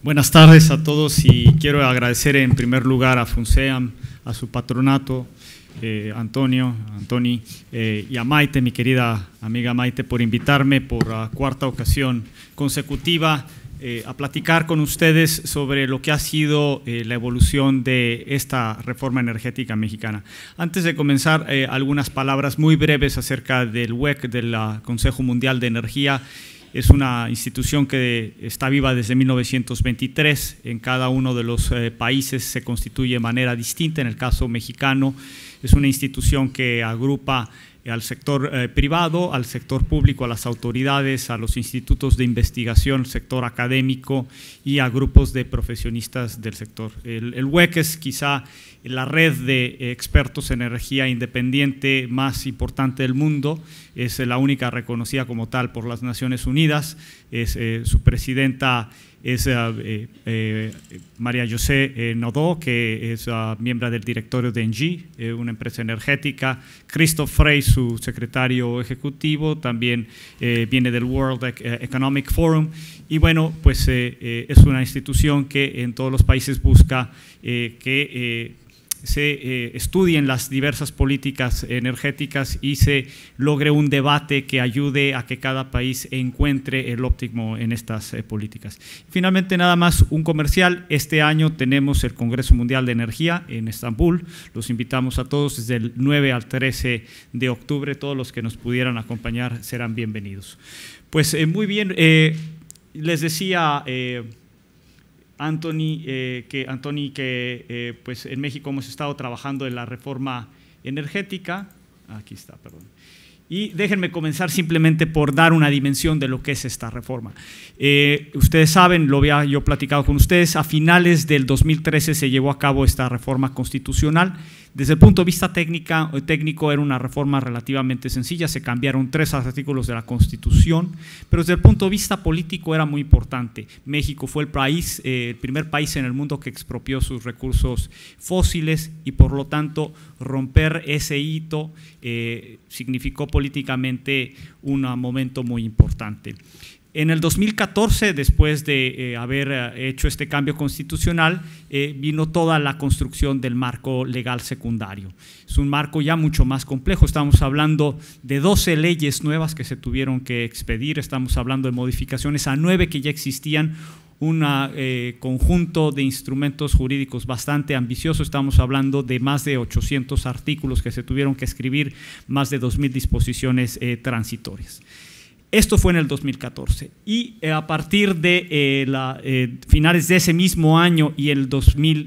Buenas tardes a todos y quiero agradecer en primer lugar a FUNSEAM, a su patronato, eh, Antonio, Antoni eh, y a Maite, mi querida amiga Maite, por invitarme por la cuarta ocasión consecutiva eh, a platicar con ustedes sobre lo que ha sido la evolución de esta reforma energética mexicana. Antes de comenzar, algunas palabras muy breves acerca del WEC, del Consejo Mundial de Energía es una institución que está viva desde 1923. En cada uno de los eh, países se constituye de manera distinta. En el caso mexicano, es una institución que agrupa al sector eh, privado, al sector público, a las autoridades, a los institutos de investigación, sector académico y a grupos de profesionistas del sector. El, el es quizá la red de eh, expertos en energía independiente más importante del mundo, es eh, la única reconocida como tal por las Naciones Unidas, es, eh, su presidenta es María José Nodó, que es ah, miembro del directorio de ENGIE, una empresa energética. Christoph Frey, su secretario ejecutivo, también viene del World Economic Forum. Y bueno, pues es una institución que en todos los países busca eh, que eh, se eh, estudien las diversas políticas energéticas y se logre un debate que ayude a que cada país encuentre el óptimo en estas políticas. Finalmente, nada más un comercial. Este año tenemos el Congreso Mundial de Energía en Estambul. Los invitamos a todos desde el 9 al 13 de octubre. Todos los que nos pudieran acompañar serán bienvenidos. Pues muy bien, les decía... Anthony, eh, que, Anthony, que eh, pues en México hemos estado trabajando en la reforma energética. Aquí está, perdón. Y déjenme comenzar simplemente por dar una dimensión de lo que es esta reforma. Eh, ustedes saben, lo había yo platicado con ustedes, a finales del 2013 se llevó a cabo esta reforma constitucional desde el punto de vista eh, técnico era una reforma relativamente sencilla, se cambiaron tres artículos de la Constitución, pero desde el punto de vista político era muy importante. México fue el eh, primer país en el mundo que expropió sus recursos fósiles y por lo tanto romper ese hito eh, significó políticamente un momento muy importante. En el 2014, después de eh, haber eh, hecho este cambio constitucional, eh, vino toda la construcción del marco legal secundario. Es un marco ya mucho más complejo, estamos hablando de 12 leyes nuevas que se tuvieron que expedir, estamos hablando de modificaciones a nueve que ya existían, un conjunto de instrumentos jurídicos bastante ambicioso. Estamos hablando de más de 800 artículos que se tuvieron que escribir, más de 2.000 disposiciones transitorias. Esto fue en el 2014 y eh, a partir de eh, la, eh, finales de ese mismo año y el 2000,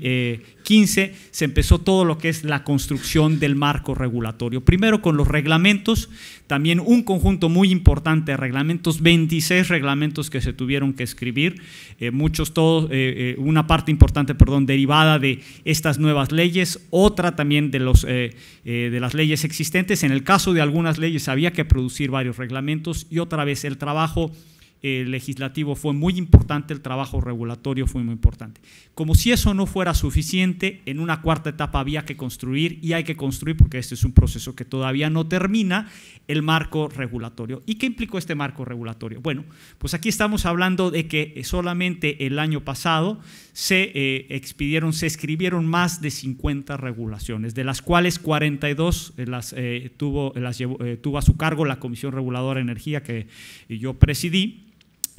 15 se empezó todo lo que es la construcción del marco regulatorio. Primero con los reglamentos, también un conjunto muy importante de reglamentos, 26 reglamentos que se tuvieron que escribir, eh, muchos todos, eh, eh, una parte importante, perdón, derivada de estas nuevas leyes, otra también de, los, de las leyes existentes. En el caso de algunas leyes había que producir varios reglamentos y otra vez el trabajo eh, legislativo fue muy importante, el trabajo regulatorio fue muy importante. Como si eso no fuera suficiente, en una cuarta etapa había que construir y hay que construir, porque este es un proceso que todavía no termina, el marco regulatorio. ¿Y qué implicó este marco regulatorio? Bueno, pues aquí estamos hablando de que eh, solamente el año pasado se eh, expidieron, se escribieron más de 50 regulaciones, de las cuales 42 las, tuvo, las tuvo a su cargo la Comisión Reguladora de Energía que yo presidí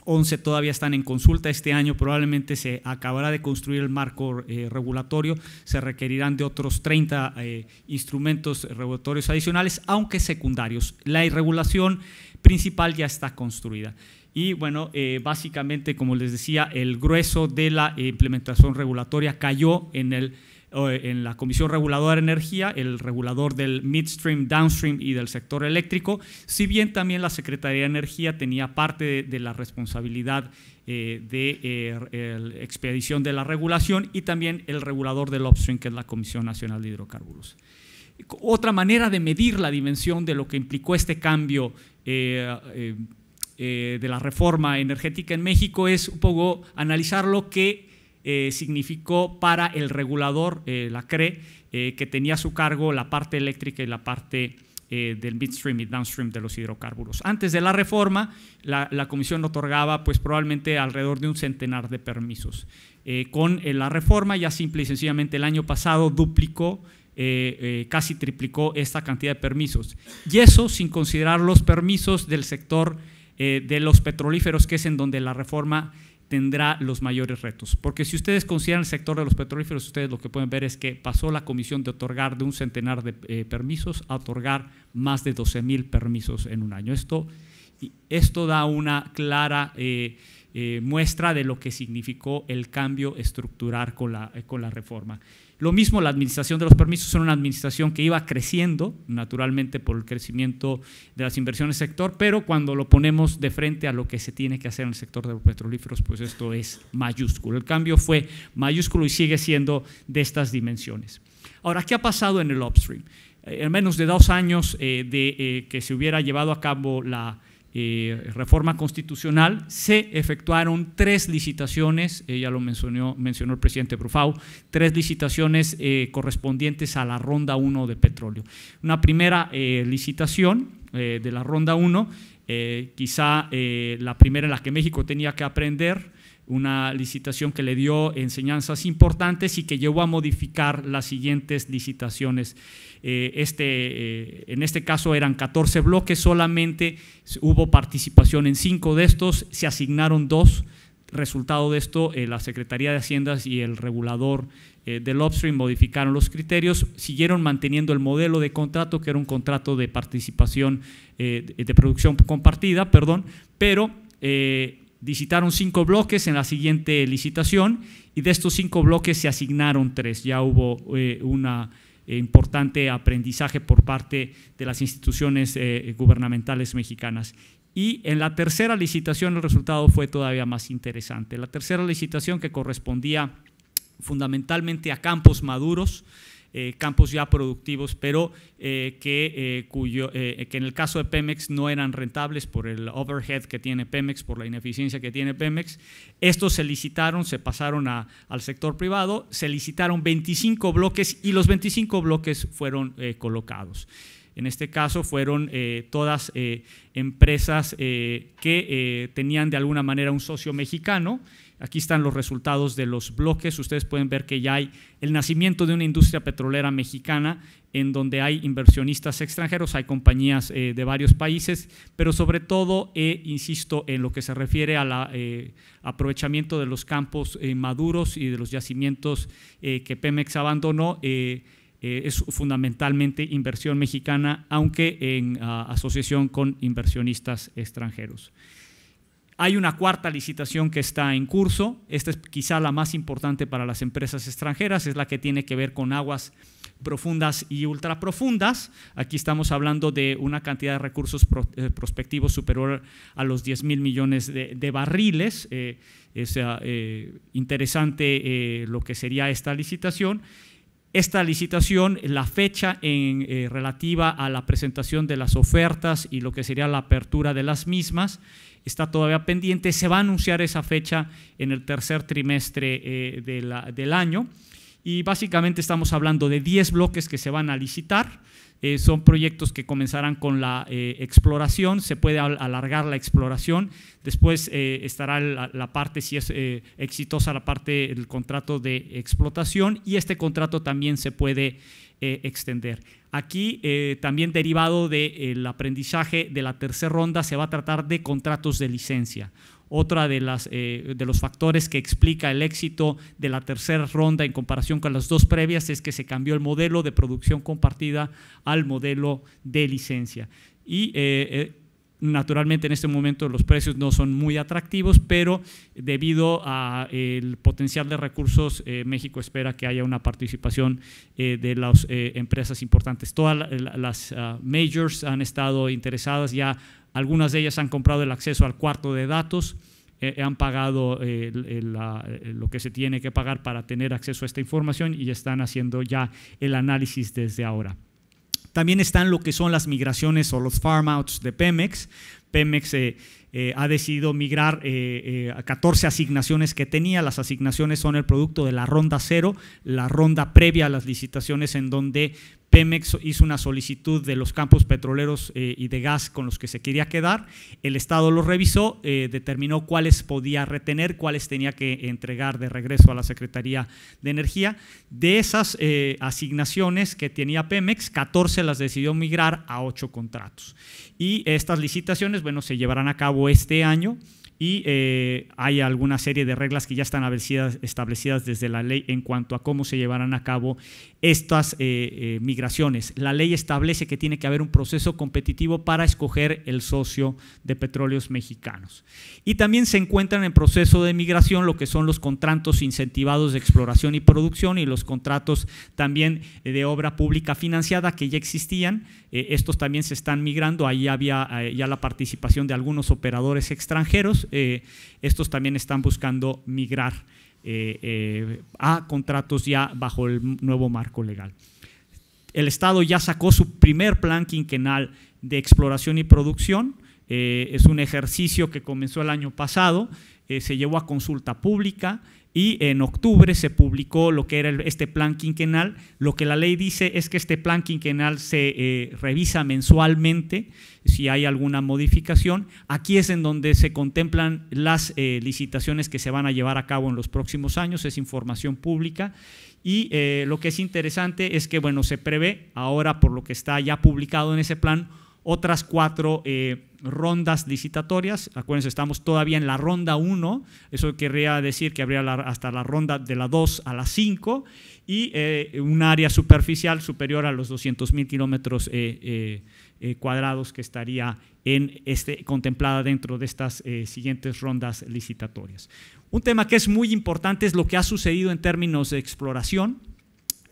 11 todavía están en consulta. Este año probablemente se acabará de construir el marco eh, regulatorio. Se requerirán de otros 30 eh, instrumentos regulatorios adicionales, aunque secundarios. La regulación principal ya está construida. Y bueno, eh, básicamente, como les decía, el grueso de la implementación regulatoria cayó en el en la Comisión Reguladora de Energía, el regulador del midstream, downstream y del sector eléctrico, si bien también la Secretaría de Energía tenía parte de, la responsabilidad eh, de eh, expedición de la regulación y también el regulador del upstream, que es la Comisión Nacional de Hidrocarburos. Otra manera de medir la dimensión de lo que implicó este cambio eh, de la reforma energética en México es un poco analizar lo que eh, significó para el regulador, eh, la CRE, eh, que tenía a su cargo la parte eléctrica y la parte del midstream y downstream de los hidrocarburos. Antes de la reforma, la, comisión otorgaba pues probablemente alrededor de un centenar de permisos. con la reforma, ya simple y sencillamente el año pasado duplicó casi triplicó esta cantidad de permisos. Y eso sin considerar los permisos del sector de los petrolíferos, que es en donde la reforma tendrá los mayores retos. Porque si ustedes consideran el sector de los petrolíferos, ustedes lo que pueden ver es que pasó la comisión de otorgar de un centenar de eh, permisos a otorgar más de 12 mil permisos en un año. Esto, esto da una clara eh, eh, muestra de lo que significó el cambio estructural con con la reforma. Lo mismo la administración de los permisos era una administración que iba creciendo, naturalmente por el crecimiento de las inversiones sector, pero cuando lo ponemos de frente a lo que se tiene que hacer en el sector de los petrolíferos, pues esto es mayúsculo. El cambio fue mayúsculo y sigue siendo de estas dimensiones. Ahora, ¿qué ha pasado en el upstream? Eh, en menos de dos años eh, de eh, que se hubiera llevado a cabo la reforma constitucional, se efectuaron tres licitaciones, Ella eh, lo mencionó, mencionó, el presidente Brufau, tres licitaciones eh, correspondientes a la ronda 1 de petróleo. Una primera eh, licitación de la ronda 1, quizá la primera en la que México tenía que aprender una licitación que le dio enseñanzas importantes y que llevó a modificar las siguientes licitaciones. Eh, este, eh, en este caso eran 14 bloques, solamente hubo participación en cinco de estos, se asignaron dos, Resultado de esto, eh, la Secretaría de Haciendas y el regulador del upstream modificaron los criterios, siguieron manteniendo el modelo de contrato, que era un contrato de participación, de producción compartida, perdón, pero Visitaron cinco bloques en la siguiente licitación y de estos cinco bloques se asignaron tres. Ya hubo eh, un eh, importante aprendizaje por parte de las instituciones eh, gubernamentales mexicanas. Y en la tercera licitación el resultado fue todavía más interesante. La tercera licitación que correspondía fundamentalmente a campos maduros, eh, campos ya productivos, pero eh, que, eh, cuyo, que en el caso de Pemex no eran rentables por el overhead que tiene Pemex, por la ineficiencia que tiene Pemex. Estos se licitaron, se pasaron al sector privado, se licitaron 25 bloques y los 25 bloques fueron colocados. En este caso fueron todas empresas que tenían de alguna manera un socio mexicano Aquí están los resultados de los bloques. Ustedes pueden ver que ya hay el nacimiento de una industria petrolera mexicana en donde hay inversionistas extranjeros, hay compañías eh, de varios países, pero sobre todo, eh, insisto, en lo que se refiere al eh, aprovechamiento de los campos maduros y de los yacimientos que Pemex abandonó. es fundamentalmente inversión mexicana, aunque en ah, asociación con inversionistas extranjeros. Hay una cuarta licitación que está en curso, esta es quizá la más importante para las empresas extranjeras, es la que tiene que ver con aguas profundas y ultraprofundas. Aquí estamos hablando de una cantidad de recursos eh, prospectivos superior a los 10 mil millones de, barriles. es eh, eh, interesante lo que sería esta licitación. Esta licitación, la fecha en, relativa a la presentación de las ofertas y lo que sería la apertura de las mismas está todavía pendiente, se va a anunciar esa fecha en el tercer trimestre eh, del año. Y básicamente estamos hablando de 10 bloques que se van a licitar. Eh, son proyectos que comenzarán con la eh, exploración, se puede alargar la exploración, después estará la, parte, si es exitosa la parte, del contrato de explotación y este contrato también se puede eh, extender. Aquí, eh, también derivado del aprendizaje de la tercera ronda, se va a tratar de contratos de licencia. Otra de, las, eh, de los factores que explica el éxito de la tercera ronda en comparación con las dos previas es que se cambió el modelo de producción compartida al modelo de licencia. Y Naturalmente en este momento los precios no son muy atractivos, pero debido al eh, potencial de recursos, eh, México espera que haya una participación eh, de las empresas importantes. Todas las ah, majors han estado interesadas, ya algunas de ellas han comprado el acceso al cuarto de datos. han pagado lo que se tiene que pagar para tener acceso a esta información y están haciendo ya el análisis desde ahora. También están lo que son las migraciones o los farm outs de Pemex. Pemex eh, eh, ha decidido migrar eh, a 14 asignaciones que tenía. Las asignaciones son el producto de la ronda cero, la ronda previa a las licitaciones en donde Pemex hizo una solicitud de los campos petroleros eh, y de gas con los que se quería quedar, el Estado lo revisó, eh, determinó cuáles podía retener, cuáles tenía que entregar de regreso a la Secretaría de Energía. De esas eh, asignaciones que tenía Pemex, 14 las decidió migrar a 8 contratos. Y estas licitaciones, bueno, se llevarán a cabo este año y hay alguna serie de reglas que ya están establecidas, desde la ley en cuanto a cómo se llevarán a cabo estas eh, eh, migraciones. La ley establece que tiene que haber un proceso competitivo para escoger el socio de petróleos mexicanos. Y también se encuentran en proceso de migración lo que son los contratos incentivados de exploración y producción y los contratos también de obra pública financiada que ya existían. Eh, estos también se están migrando. Ahí había ya la participación de algunos operadores extranjeros. estos también están buscando migrar. Eh, eh, a contratos ya bajo el nuevo marco legal. El Estado ya sacó su primer plan quinquenal de exploración y producción. Eh, es un ejercicio que comenzó el año pasado, se llevó a consulta pública, y en octubre se publicó lo que era este plan quinquenal. Lo que la ley dice es que este plan quinquenal se eh, revisa mensualmente si hay alguna modificación. Aquí es en donde se contemplan las eh, licitaciones que se van a llevar a cabo en los próximos años, es información pública. Y eh, lo que es interesante es que, bueno, se prevé ahora, por lo que está ya publicado en ese plan, otras cuatro eh, rondas licitatorias. Acuérdense, estamos todavía en la ronda 1, eso querría decir que habría hasta la ronda de la 2 a la 5 y eh, un área superficial superior a los 200.000 mil kilómetros eh, cuadrados que estaría en este, contemplada dentro de estas siguientes rondas licitatorias. Un tema que es muy importante es lo que ha sucedido en términos de exploración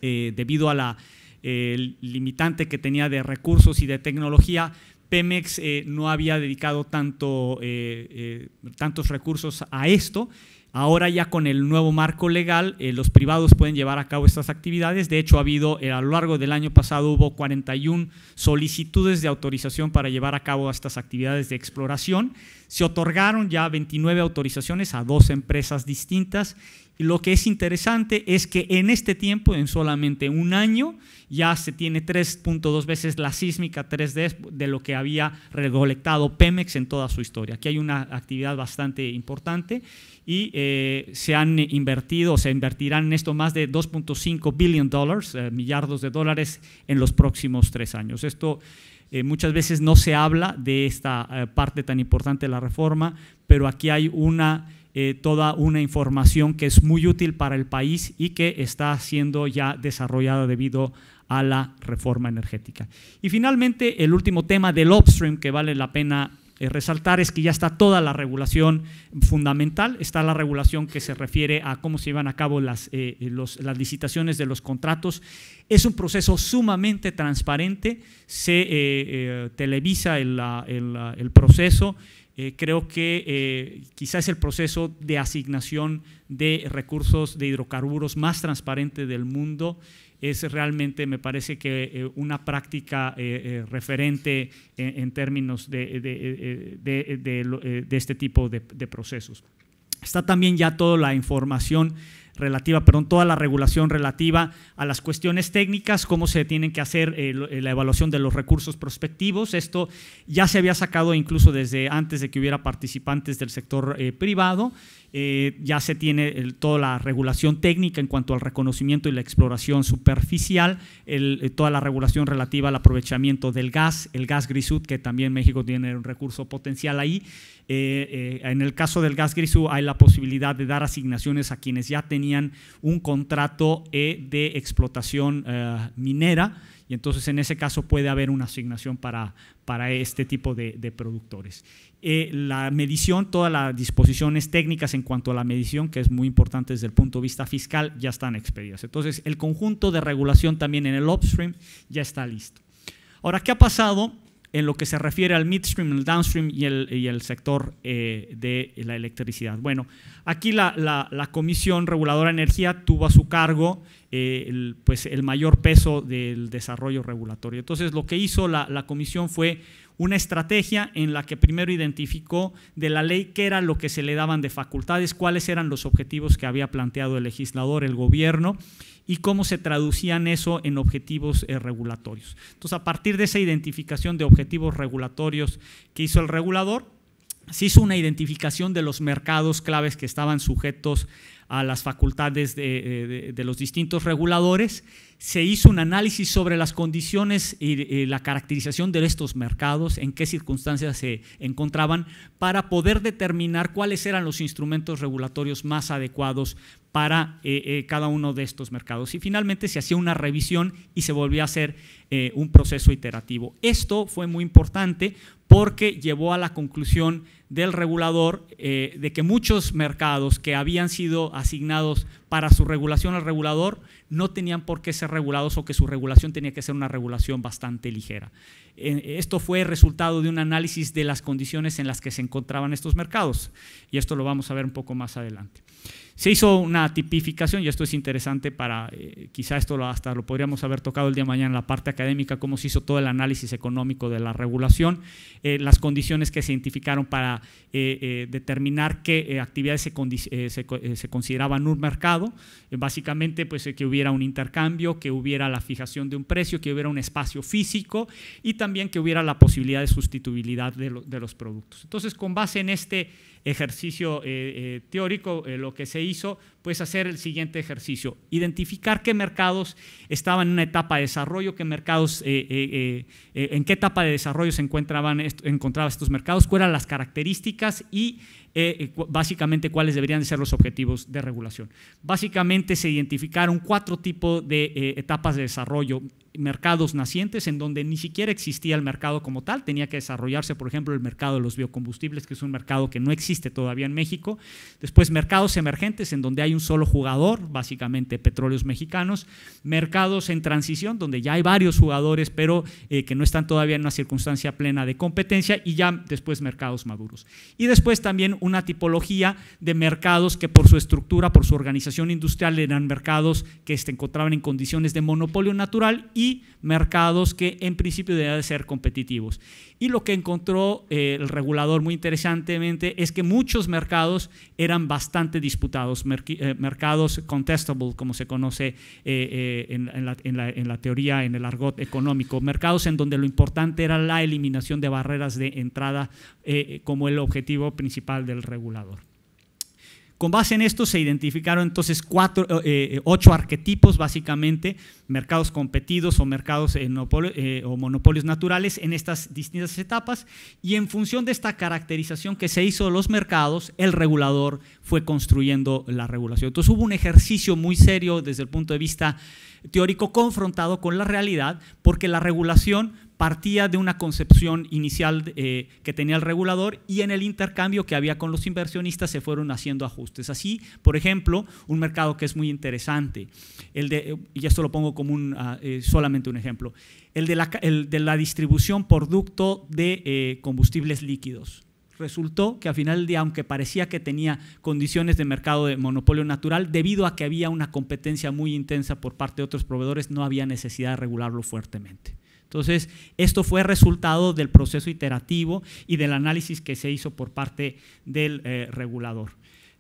debido a la limitante que tenía de recursos y de tecnología, Pemex eh, no había dedicado tanto, eh, eh, tantos recursos a esto. Ahora ya con el nuevo marco legal, los privados pueden llevar a cabo estas actividades. De hecho, ha habido, a lo largo del año pasado hubo 41 solicitudes de autorización para llevar a cabo estas actividades de exploración. Se otorgaron ya 29 autorizaciones a dos empresas distintas y Lo que es interesante es que en este tiempo, en solamente un año, ya se tiene 3.2 veces la sísmica 3D de lo que había recolectado Pemex en toda su historia. Aquí hay una actividad bastante importante y eh, se han invertido, se invertirán en esto más de 2.5 billion dólares, eh, millardos de dólares en los próximos tres años. Esto eh, muchas veces no se habla de esta parte tan importante de la reforma, pero aquí hay una eh, toda una información que es muy útil para el país y que está siendo ya desarrollada debido a la reforma energética. Y finalmente, el último tema del upstream que vale la pena eh, resaltar es que ya está toda la regulación fundamental, está la regulación que se refiere a cómo se llevan a cabo las, eh, las licitaciones de los contratos. Es un proceso sumamente transparente, se televisa el proceso eh, creo que eh, quizás el proceso de asignación de recursos de hidrocarburos más transparente del mundo es realmente, me parece que eh, una práctica referente en, términos de este tipo de procesos. Está también ya toda la información relativa, perdón, toda la regulación relativa a las cuestiones técnicas, cómo se tienen que hacer eh, eh, la evaluación de los recursos prospectivos. Esto ya se había sacado incluso desde antes de que hubiera participantes del sector eh, privado. Eh, ya se tiene toda la regulación técnica en cuanto al reconocimiento y la exploración superficial, eh, toda la regulación relativa al aprovechamiento del gas, el gas grisú, que también México tiene un recurso potencial ahí. Eh, en el caso del gas grisú hay la posibilidad de dar asignaciones a quienes ya tenían un contrato de explotación minera y entonces en ese caso puede haber una asignación para, para este tipo de, productores. Eh, la medición, todas las disposiciones técnicas en cuanto a la medición, que es muy importante desde el punto de vista fiscal, ya están expedidas. Entonces el conjunto de regulación también en el upstream ya está listo. Ahora, ¿qué ha pasado? en lo que se refiere al midstream, el downstream y el, sector eh, de la electricidad. Bueno, aquí la, Comisión Reguladora de Energía tuvo a su cargo eh, el, pues el mayor peso del desarrollo regulatorio. Entonces, lo que hizo la Comisión fue una estrategia en la que primero identificó de la ley qué era lo que se le daban de facultades, cuáles eran los objetivos que había planteado el legislador, el gobierno, y cómo se traducían eso en objetivos eh, regulatorios. Entonces, a partir de esa identificación de objetivos regulatorios que hizo el regulador, se hizo una identificación de los mercados claves que estaban sujetos a las facultades de eh, los distintos reguladores se hizo un análisis sobre las condiciones y, la caracterización de estos mercados, en qué circunstancias se encontraban, para poder determinar cuáles eran los instrumentos regulatorios más adecuados para eh, eh, cada uno de estos mercados. Y finalmente se hacía una revisión y se volvía a hacer eh, un proceso iterativo. Esto fue muy importante porque llevó a la conclusión del regulador de que muchos mercados que habían sido asignados para su regulación al regulador no tenían por qué ser regulados o que su regulación tenía que ser una regulación bastante ligera. Eh, esto fue resultado de un análisis de las condiciones en las que se encontraban estos mercados y esto lo vamos a ver un poco más adelante. Se hizo una tipificación, y esto es interesante para, eh, quizá esto hasta lo podríamos haber tocado el día de mañana en la parte académica, cómo se hizo todo el análisis económico de la regulación, eh, las condiciones que se identificaron para eh, determinar qué actividades se, consideraban un mercado, básicamente pues que hubiera un intercambio, que hubiera la fijación de un precio, que hubiera un espacio físico y también que hubiera la posibilidad de sustituibilidad de, de los productos. Entonces, con base en este ejercicio eh, eh, teórico, eh, lo que se hizo, pues hacer el siguiente ejercicio, identificar qué mercados estaban en una etapa de desarrollo, qué mercados, en qué etapa de desarrollo se encontraban, encontraban estos mercados, cuáles eran las características y eh, eh, básicamente cuáles deberían ser los objetivos de regulación. Básicamente se identificaron cuatro tipos de eh, etapas de desarrollo, mercados nacientes en donde ni siquiera existía el mercado como tal, tenía que desarrollarse, por ejemplo, el mercado de los biocombustibles, que es un mercado que no existe todavía en México. Después, mercados emergentes en donde hay un solo jugador, básicamente petróleos mexicanos. Mercados en transición, donde ya hay varios jugadores, pero que no están todavía en una circunstancia plena de competencia. Y ya después, mercados maduros. Y después también una tipología de mercados que por su estructura, por su organización industrial, eran mercados que se encontraban en condiciones de monopolio natural y mercados que en principio debían de ser competitivos. Y lo que encontró eh, el regulador muy interesantemente es que muchos mercados eran bastante disputados, eh, mercados contestable, como se conoce eh, en, la, en la teoría, en el argot económico, mercados en donde lo importante era la eliminación de barreras de entrada eh, como el objetivo principal del regulador. Con base en esto se identificaron entonces cuatro, eh, eh, ocho arquetipos, básicamente, mercados competidos o mercados o monopolios naturales en estas distintas etapas. Y en función de esta caracterización que se hizo de los mercados, el regulador fue construyendo la regulación. Entonces hubo un ejercicio muy serio desde el punto de vista teórico confrontado con la realidad, porque la regulación partía de una concepción inicial eh, que tenía el regulador y en el intercambio que había con los inversionistas se fueron haciendo ajustes. Así, por ejemplo, un mercado que es muy interesante, el de, y esto lo pongo como un, ah, eh, solamente un ejemplo, el de la, el de la distribución producto de eh, combustibles líquidos. Resultó que al final del día, aunque parecía que tenía condiciones de mercado de monopolio natural, debido a que había una competencia muy intensa por parte de otros proveedores, no había necesidad de regularlo fuertemente. Entonces, esto fue resultado del proceso iterativo y del análisis que se hizo por parte del eh, regulador.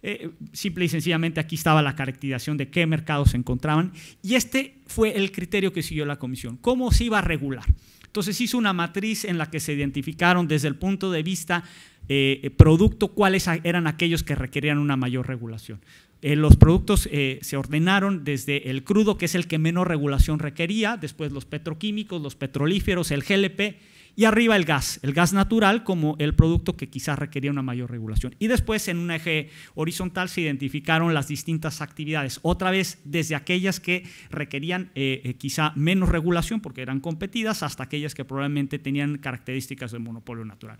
Eh, simple y sencillamente aquí estaba la caracterización de qué mercados se encontraban y este fue el criterio que siguió la comisión, cómo se iba a regular. Entonces hizo una matriz en la que se identificaron desde el punto de vista eh, eh, producto cuáles eran aquellos que requerían una mayor regulación. Eh, los productos se ordenaron desde el crudo, que es el que menos regulación requería, después los petroquímicos, los petrolíferos, el GLP, y arriba el gas, el gas natural como el producto que quizás requería una mayor regulación. Y después en un eje horizontal se identificaron las distintas actividades, otra vez desde aquellas que requerían eh, eh, quizá menos regulación porque eran competidas hasta aquellas que probablemente tenían características de monopolio natural.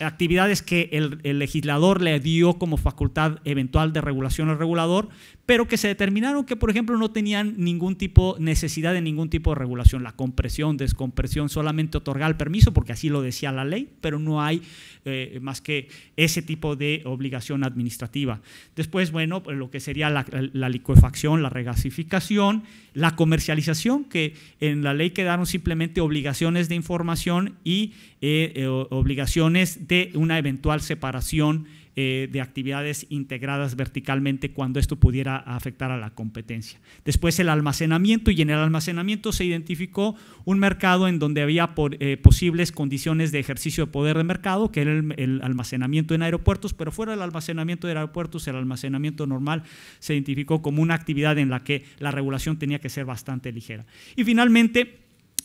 Actividades que el legislador le dio como facultad eventual de regulación al regulador, pero que se determinaron que, por ejemplo, no tenían ningún tipo, necesidad de ningún tipo de regulación, la compresión, descompresión, solamente otorgar el permiso, porque así lo decía la ley, pero no hay eh, más que ese tipo de obligación administrativa. Después, bueno, pues, lo que sería la, licuefacción, la regasificación, la comercialización, que en la ley quedaron simplemente obligaciones de información y eh, eh, obligaciones de una eventual separación eh, de actividades integradas verticalmente cuando esto pudiera afectar a la competencia. Después el almacenamiento y en el almacenamiento se identificó un mercado en donde había eh, posibles condiciones de ejercicio de poder de mercado, que era el, almacenamiento en aeropuertos, pero fuera del almacenamiento de aeropuertos, el almacenamiento normal se identificó como una actividad en la que la regulación tenía que ser bastante ligera. Y finalmente,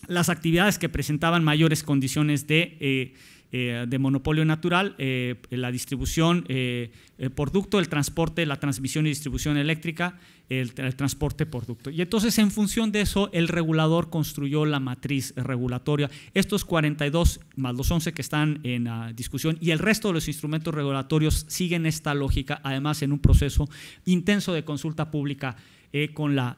las actividades que presentaban mayores condiciones de... Eh, eh, de monopolio natural, eh, la distribución por eh, producto, el transporte, la transmisión y distribución eléctrica, el, transporte producto. Y entonces en función de eso, el regulador construyó la matriz regulatoria. Estos 42 más los 11 que están en la ah, discusión y el resto de los instrumentos regulatorios siguen esta lógica, además en un proceso intenso de consulta pública con la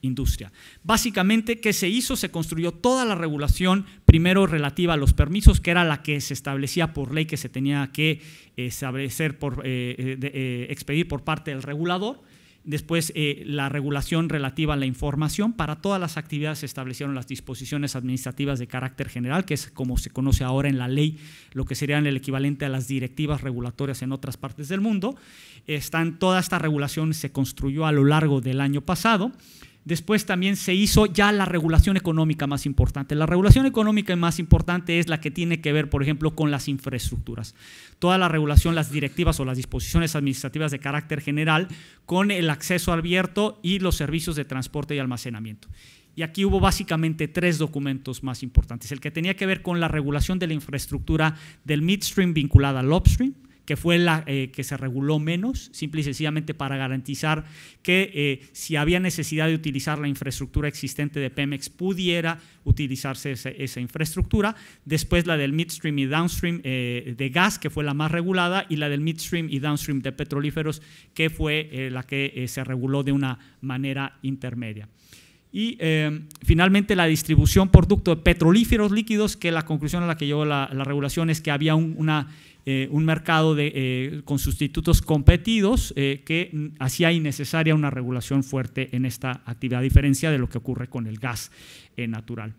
industria. Básicamente, ¿qué se hizo? Se construyó toda la regulación, primero relativa a los permisos, que era la que se establecía por ley que se tenía que eh, establecer, por, eh, eh, expedir por parte del regulador. Después, la regulación relativa a la información. Para todas las actividades se establecieron las disposiciones administrativas de carácter general, que es como se conoce ahora en la ley, lo que serían el equivalente a las directivas regulatorias en otras partes del mundo. toda esta regulación se construyó a lo largo del año pasado. Después también se hizo ya la regulación económica más importante. La regulación económica más importante es la que tiene que ver, por ejemplo, con las infraestructuras. Toda la regulación, las directivas o las disposiciones administrativas de carácter general con el acceso abierto y los servicios de transporte y almacenamiento. Y aquí hubo básicamente tres documentos más importantes. El que tenía que ver con la regulación de la infraestructura del midstream vinculada al upstream, que fue la eh, que se reguló menos, simple y sencillamente para garantizar que eh, si había necesidad de utilizar la infraestructura existente de Pemex, pudiera utilizarse esa, infraestructura. Después la del midstream y downstream eh, de gas, que fue la más regulada, y la del midstream y downstream de petrolíferos, que fue la que se reguló de una manera intermedia. Y finalmente la distribución por producto de petrolíferos líquidos, que la conclusión a la que llegó la, regulación es que había una eh, un mercado eh, con sustitutos competidos eh, que hacía innecesaria una regulación fuerte en esta actividad, a diferencia de lo que ocurre con el gas natural.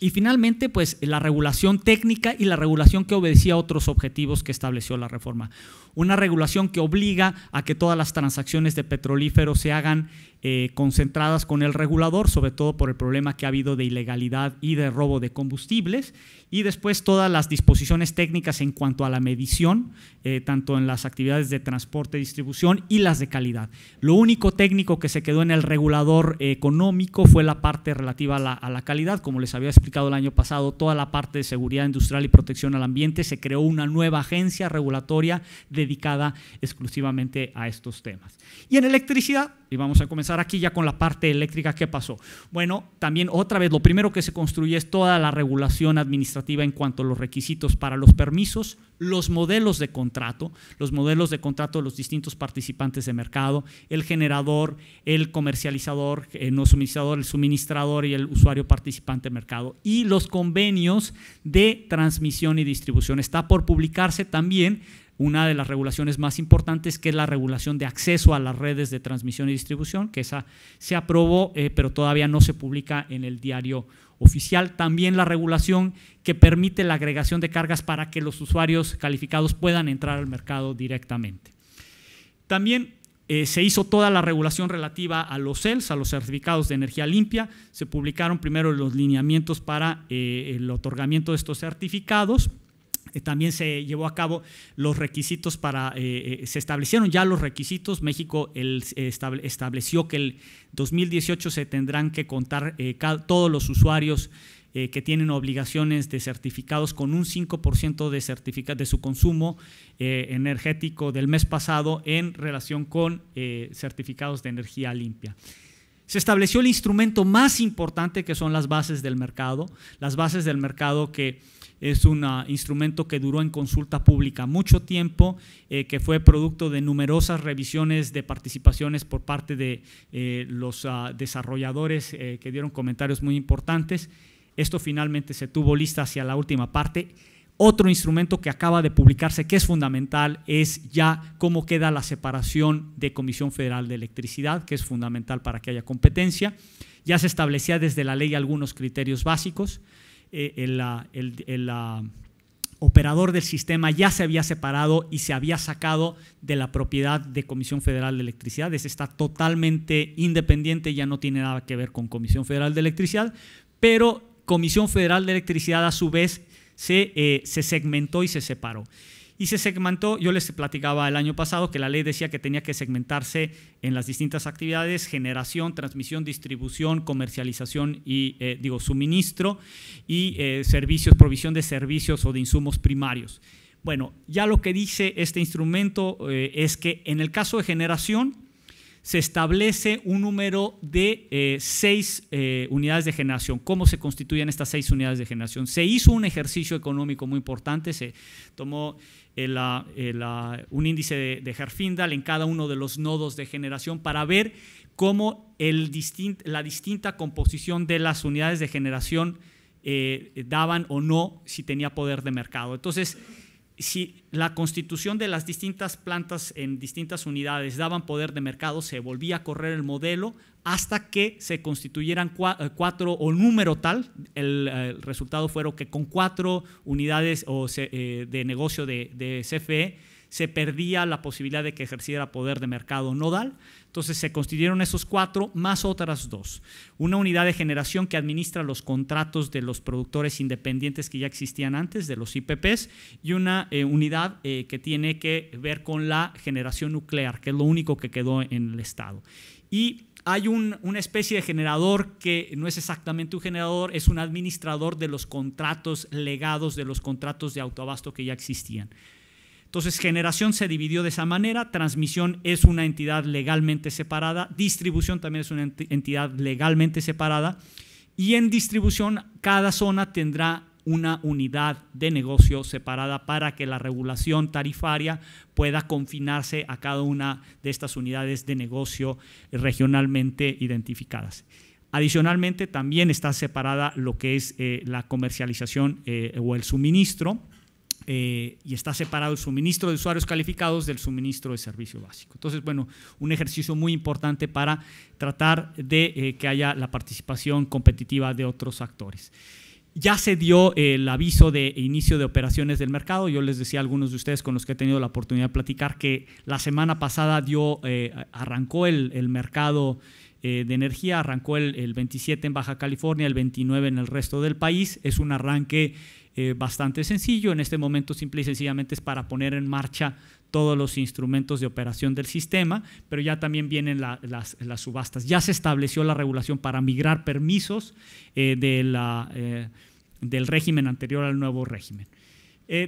Y finalmente, pues la regulación técnica y la regulación que obedecía a otros objetivos que estableció la reforma. Una regulación que obliga a que todas las transacciones de petrolíferos se hagan eh, concentradas con el regulador, sobre todo por el problema que ha habido de ilegalidad y de robo de combustibles, y después todas las disposiciones técnicas en cuanto a la medición, eh, tanto en las actividades de transporte, distribución y las de calidad. Lo único técnico que se quedó en el regulador eh, económico fue la parte relativa a la calidad, como les había explicado el año pasado, toda la parte de seguridad industrial y protección al ambiente, se creó una nueva agencia regulatoria dedicada exclusivamente a estos temas. Y en electricidad, y vamos a comenzar aquí ya con la parte eléctrica. ¿Qué pasó? Bueno, también otra vez, lo primero que se construye es toda la regulación administrativa en cuanto a los requisitos para los permisos, los modelos de contrato, los modelos de contrato de los distintos participantes de mercado, el generador, el comercializador, el eh, no suministrador, el suministrador y el usuario participante de mercado, y los convenios de transmisión y distribución. Está por publicarse también una de las regulaciones más importantes, que es la regulación de acceso a las redes de transmisión y distribución, que esa se aprobó, eh, pero todavía no se publica en el diario oficial. También la regulación que permite la agregación de cargas para que los usuarios calificados puedan entrar al mercado directamente. También eh, se hizo toda la regulación relativa a los CELS, a los certificados de energía limpia. Se publicaron primero los lineamientos para eh, el otorgamiento de estos certificados eh, también se llevó a cabo los requisitos para, eh, eh, se establecieron ya los requisitos, México el, estableció que el 2018 se tendrán que contar todos los usuarios que tienen obligaciones de certificados con un 5% de, de su consumo energético del mes pasado en relación con certificados de energía limpia. Se estableció el instrumento más importante que son las bases del mercado, las bases del mercado que es un ah, instrumento que duró en consulta pública mucho tiempo, eh, que fue producto de numerosas revisiones de participaciones por parte de eh, los ah, desarrolladores eh, que dieron comentarios muy importantes. Esto finalmente se tuvo lista hacia la última parte. Otro instrumento que acaba de publicarse, que es fundamental, es ya cómo queda la separación de Comisión Federal de Electricidad, que es fundamental para que haya competencia. Ya se establecía desde la ley algunos criterios básicos. Eh, el, operador del sistema ya se había separado y se había sacado de la propiedad de Comisión Federal de Electricidad. Está totalmente independiente, ya no tiene nada que ver con Comisión Federal de Electricidad, pero Comisión Federal de Electricidad a su vez se, eh, se segmentó y se separó y se segmentó. Yo les platicaba el año pasado que la ley decía que tenía que segmentarse en las distintas actividades, generación, transmisión, distribución, comercialización y, eh, digo, suministro y eh, servicios, provisión de servicios o de insumos primarios. Bueno, ya lo que dice este instrumento eh, es que en el caso de generación se establece un número de seis unidades de generación. ¿Cómo se constituyen estas seis unidades de generación? Se hizo un ejercicio económico muy importante, se tomó el, eh, eh, un índice de, de Herfindahl en cada uno de los nodos de generación para ver cómo el la distinta composición de las unidades de generación eh, daban o no si tenía poder de mercado. Entonces, si la constitución de las distintas plantas en distintas unidades daban poder de mercado, se volvía a correr el modelo hasta que se constituyeran eh, cuatro o número tal, eh, el, resultado fueron que con cuatro unidades eh, de negocio de CFE, se perdía la posibilidad de que ejerciera poder de mercado nodal. Entonces se constituyeron esos cuatro más otras dos. Una unidad de generación que administra los contratos de los productores independientes que ya existían antes, de los IPPs, y una eh, unidad eh, que tiene que ver con la generación nuclear, que es lo único que quedó en el Estado. Y hay una especie de generador que no es exactamente un generador, es un administrador de los contratos legados, de los contratos de autoabasto que ya existían. Entonces, generación se dividió de esa manera, transmisión es una entidad legalmente separada, distribución también es una entidad legalmente separada, y en distribución cada zona tendrá una unidad de negocio separada para que la regulación tarifaria pueda confinarse a cada una de estas unidades de negocio regionalmente identificadas. Adicionalmente, también está separada lo que es eh, la comercialización eh, o el suministro eh, y está separado el suministro de usuarios calificados del suministro de servicio básico. Entonces, bueno, un ejercicio muy importante para tratar de eh, que haya la participación competitiva de otros actores. Ya se dio el aviso de inicio de operaciones del mercado. Yo les decía a algunos de ustedes con los que he tenido la oportunidad de platicar que la semana pasada dio, eh, arrancó el, mercado de energía, arrancó el, el 27 en Baja California, el 29 en el resto del país. Es un arranque eh, bastante sencillo. En este momento simple y sencillamente es para poner en marcha todos los instrumentos de operación del sistema, pero ya también vienen las, subastas. Ya se estableció la regulación para migrar permisos eh, eh, del régimen anterior al nuevo régimen.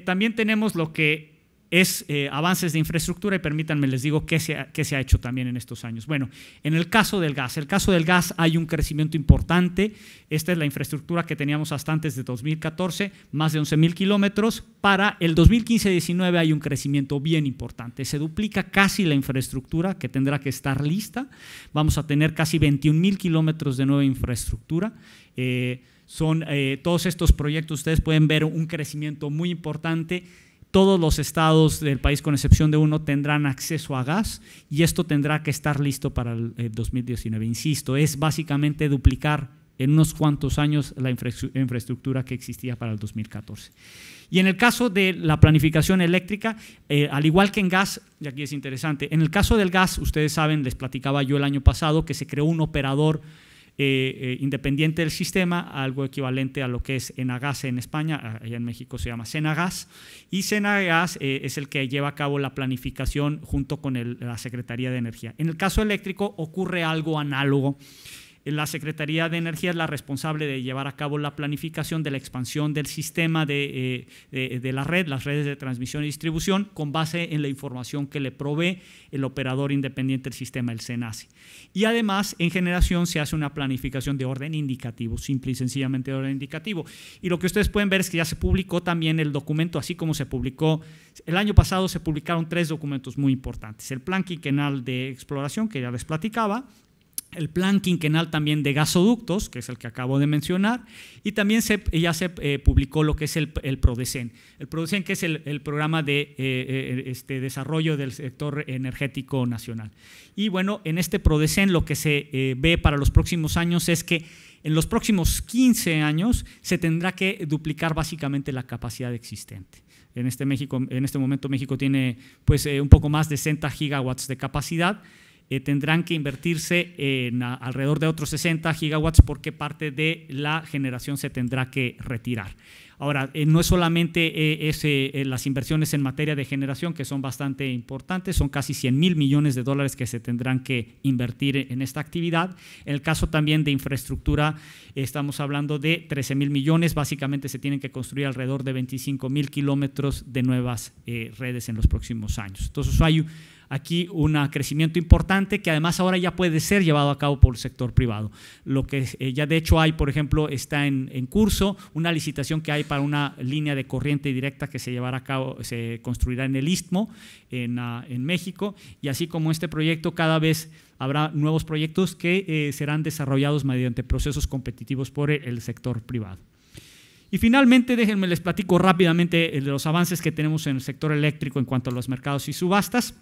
también tenemos lo que es eh, avances de infraestructura y permítanme les digo qué se, ha, se ha hecho también en estos años. Bueno, en el caso del gas, el caso del gas hay un crecimiento importante, esta es la infraestructura que teníamos hasta antes de 2014, más de 11.000 kilómetros, para el 2015-19 hay un crecimiento bien importante, se duplica casi la infraestructura que tendrá que estar lista, vamos a tener casi mil kilómetros de nueva infraestructura. Eh, son eh, todos estos proyectos, ustedes pueden ver un crecimiento muy importante todos los estados del país, con excepción de uno, tendrán acceso a gas y esto tendrá que estar listo para el 2019. Eh, Insisto, es básicamente duplicar en unos cuantos años la infraestructura que existía para el 2014. Y en el caso de la planificación eléctrica, eh, al igual que en gas, y aquí es interesante, en el caso del gas, ustedes saben, les platicaba yo el año pasado que se creó un operador eh, eh, independiente del sistema, algo equivalente a lo que es Enagas en España, allá en México se llama Senagas, y Senagas eh, es el que lleva a cabo la planificación junto con la Secretaría de Energía. En el caso eléctrico ocurre algo análogo. La Secretaría de Energía es la responsable de llevar a cabo la planificación de la expansión del sistema eh, de, la red, las redes de transmisión y distribución, con base en la información que le provee el operador independiente del sistema, el SENACI. Y además, en generación se hace una planificación de orden indicativo, simple y sencillamente de orden indicativo. Y lo que ustedes pueden ver es que ya se publicó también el documento, así como se publicó el año pasado, se publicaron tres documentos muy importantes. El plan quinquenal de exploración, que ya les platicaba, el plan quinquenal también de gasoductos, que es el que acabo de mencionar, y también ya se eh, publicó lo que es el, el, PRODECEN. El PRODECEN, que es el, programa de eh, eh, este desarrollo del sector energético nacional. Y bueno, en este PRODECEN lo que se ve para los próximos años es que en los próximos 15 años se tendrá que duplicar básicamente la capacidad existente. En este, México, en este momento México tiene pues, un poco más de 60 gigawatts de capacidad, eh, tendrán que invertirse en alrededor de otros 60 gigawatts porque parte de la generación se tendrá que retirar. Ahora, eh, no es solamente eh, las inversiones en materia de generación, que son bastante importantes, son casi 100 mil millones de dólares que se tendrán que invertir e, en esta actividad. En el caso también de infraestructura, estamos hablando de 13 mil millones. Básicamente se tienen que construir alrededor de 25 mil kilómetros de nuevas redes en los próximos años. Entonces, hay aquí un crecimiento importante que además ahora ya puede ser llevado a cabo por el sector privado. Lo que eh, ya de hecho hay, por ejemplo, está en, curso una licitación que hay para una línea de corriente directa que se llevará a cabo, se construirá en el Istmo, en, ah, México, y así como este proyecto cada vez habrá nuevos proyectos que eh, serán desarrollados mediante procesos competitivos por e, el sector privado. Y finalmente, déjenme les platico rápidamente eh, de los avances que tenemos en el sector eléctrico en cuanto a los mercados y subastas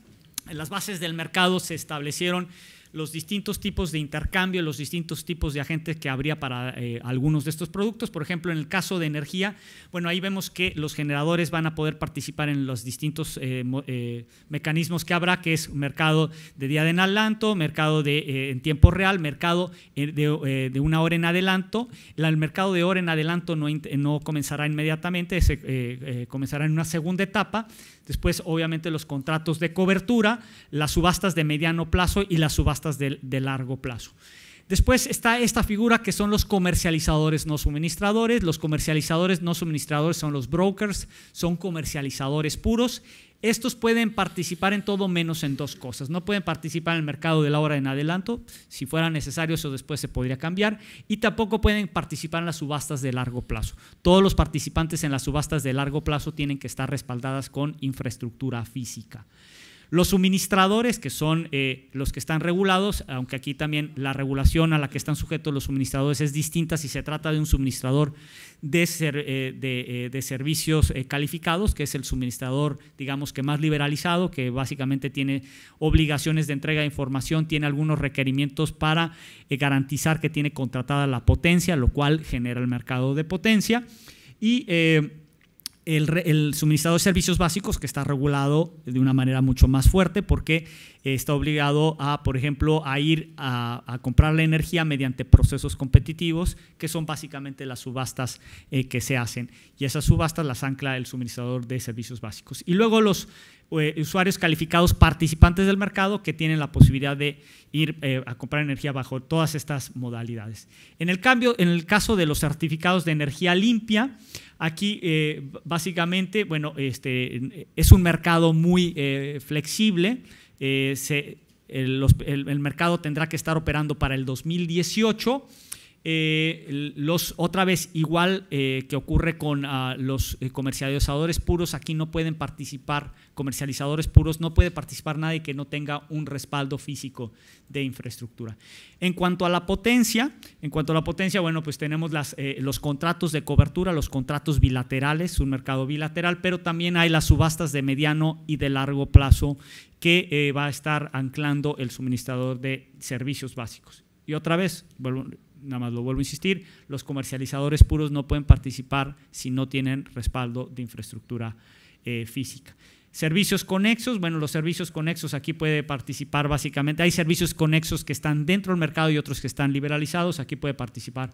las bases del mercado se establecieron los distintos tipos de intercambio, los distintos tipos de agentes que habría para eh, algunos de estos productos. Por ejemplo, en el caso de energía, bueno, ahí vemos que los generadores van a poder participar en los distintos eh, eh, mecanismos que habrá, que es mercado de día en adelanto, mercado de, en tiempo real, mercado de, una hora en adelanto. el mercado de hora en adelanto no, no comenzará inmediatamente, se, comenzará en una segunda etapa. Después, obviamente, los contratos de cobertura, las subastas de mediano plazo y las subastas de, de largo plazo. Después está esta figura que son los comercializadores no suministradores. Los comercializadores no suministradores son los brokers, son comercializadores puros. Estos pueden participar en todo menos en dos cosas. No pueden participar en el mercado de la hora en adelanto, si fuera necesario eso después se podría cambiar, y tampoco pueden participar en las subastas de largo plazo. Todos los participantes en las subastas de largo plazo tienen que estar respaldadas con infraestructura física. Los suministradores, que son eh, los que están regulados, aunque aquí también la regulación a la que están sujetos los suministradores es distinta si se trata de un suministrador de, eh, eh, de servicios calificados, que es el suministrador, digamos que más liberalizado, que básicamente tiene obligaciones de entrega de información, tiene algunos requerimientos para garantizar que tiene contratada la potencia, lo cual genera el mercado de potencia. Y el, el, de servicios básicos que está regulado de una manera mucho más fuerte porque está obligado a, por ejemplo, a ir a, comprar la energía mediante procesos competitivos, que son básicamente las subastas eh, que se hacen. Y esas subastas las ancla el suministrador de servicios básicos. Y luego los eh, usuarios calificados participantes del mercado que tienen la posibilidad de ir eh, a comprar energía bajo todas estas modalidades. En el cambio, en el caso de los certificados de energía limpia, aquí básicamente, bueno, este, es un mercado muy flexible eh, el mercado tendrá que estar operando para el 2018 eh, los otra vez igual eh, que ocurre con ah, los eh, comercializadores puros aquí no pueden participar comercializadores puros no puede participar nadie que no tenga un respaldo físico de infraestructura en cuanto a la potencia en cuanto a la potencia bueno pues tenemos los contratos de cobertura los contratos bilaterales un mercado bilateral pero también hay las subastas de mediano y de largo plazo que va a estar anclando el suministrador de servicios básicos y otra vez, vuelvo, nada más lo vuelvo a insistir, los comercializadores puros no pueden participar si no tienen respaldo de infraestructura eh, física. Servicios conexos, bueno, los servicios conexos aquí puede participar básicamente, hay servicios conexos que están dentro del mercado y otros que están liberalizados, aquí puede participar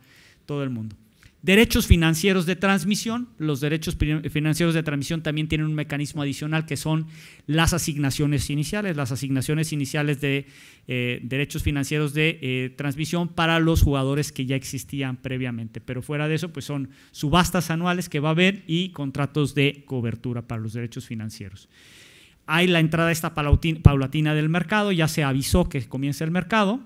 todo el mundo. Derechos financieros de transmisión. Los derechos financieros de transmisión también tienen un mecanismo adicional que son las asignaciones iniciales, las asignaciones iniciales de eh, derechos financieros de eh, transmisión para los jugadores que ya existían previamente. Pero fuera de eso, pues son subastas anuales que va a haber y contratos de cobertura para los derechos financieros. Hay la entrada esta paulatina del mercado, ya se avisó que comienza el mercado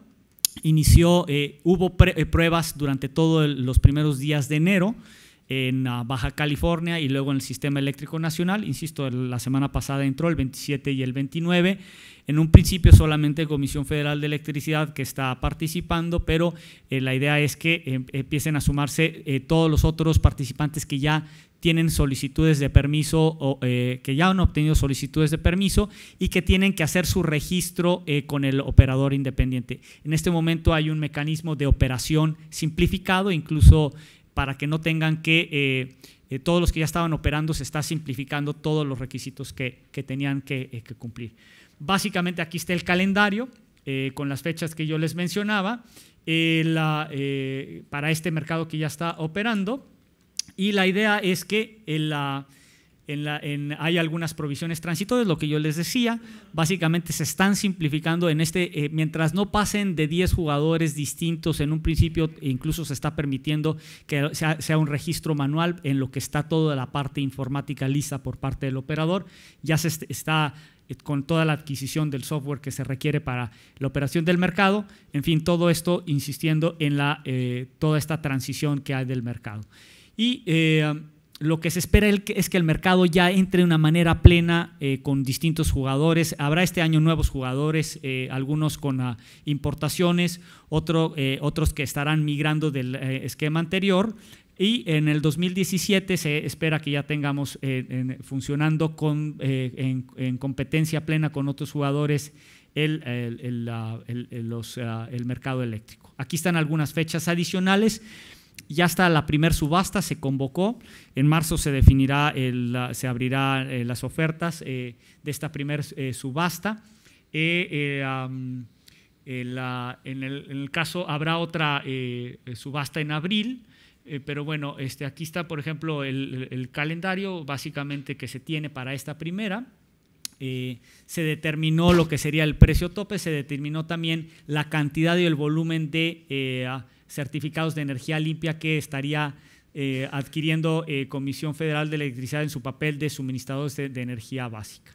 inició, eh, hubo eh, pruebas durante todos los primeros días de enero, en ah, Baja California y luego en el Sistema Eléctrico Nacional. Insisto, la semana pasada entró el 27 y el 29. En un principio solamente Comisión Federal de Electricidad que está participando, pero eh, la idea es que eh, empiecen a sumarse eh, todos los otros participantes que ya tienen solicitudes de permiso o que ya han obtenido solicitudes de permiso y que tienen que hacer su registro con el operador independiente. En este momento hay un mecanismo de operación simplificado, incluso para que no tengan que, eh, eh, todos los que ya estaban operando se está simplificando todos los requisitos que, tenían eh, que, cumplir. Básicamente aquí está el calendario con las fechas que yo les mencionaba para este mercado que ya está operando y la idea es que la hay algunas provisiones transitorias, lo que yo les decía, básicamente se están simplificando en este, eh, mientras no pasen de 10 jugadores distintos en un principio, e incluso se está permitiendo que sea, un registro manual en lo que está toda la parte informática lista por parte del operador, ya se está eh, con toda la adquisición del software que se requiere para la operación del mercado, en fin, todo esto insistiendo en la, eh, toda esta transición que hay del mercado. Y lo que se espera es que el mercado ya entre de una manera plena eh, con distintos jugadores. Habrá este año nuevos jugadores, eh, algunos con ah, importaciones, otro, eh, otros que estarán migrando del esquema anterior. Y en el 2017 se espera que ya tengamos funcionando con, en, competencia plena con otros jugadores el, el, el ah, ah, mercado eléctrico. Aquí están algunas fechas adicionales. Ya está la primer subasta, se convocó. En marzo se definirá, se abrirá eh, las ofertas eh, de esta primera eh, subasta. en, el, caso habrá otra subasta en abril. pero bueno, este, aquí está, por ejemplo, el, el, calendario básicamente que se tiene para esta primera se determinó lo que sería el precio tope, se determinó también la cantidad y el volumen de eh, certificados de energía limpia que estaría eh, adquiriendo eh, Comisión Federal de Electricidad en su papel de suministrador de, de, energía básica.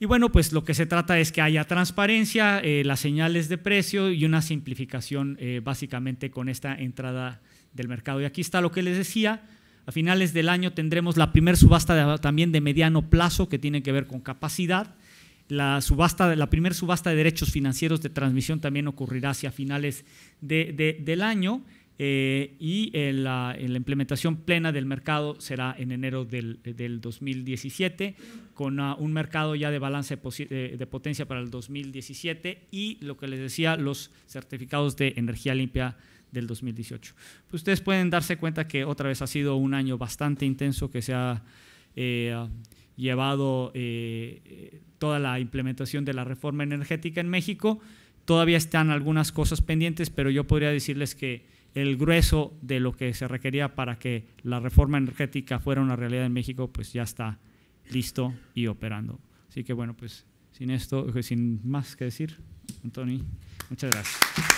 Y bueno, pues lo que se trata es que haya transparencia, las señales de precio y una simplificación básicamente con esta entrada del mercado. Y aquí está lo que les decía, a finales del año tendremos la primera subasta también de mediano plazo que tiene que ver con capacidad. La, subasta, la primer subasta de derechos financieros de transmisión también ocurrirá hacia finales del año eh, y eh, la, implementación plena del mercado será en enero del, 2017, con ah, un mercado ya de balance de potencia para el 2017 y lo que les decía, los certificados de energía limpia del 2018. Pues ustedes pueden darse cuenta que otra vez ha sido un año bastante intenso que se ha eh, ah, llevado eh, eh, toda la implementación de la reforma energética en México. Todavía están algunas cosas pendientes, pero yo podría decirles que el grueso de lo que se requería para que la reforma energética fuera una realidad en México, pues ya está listo y operando. Así que bueno, pues sin esto, sin más que decir, Anthony, muchas gracias.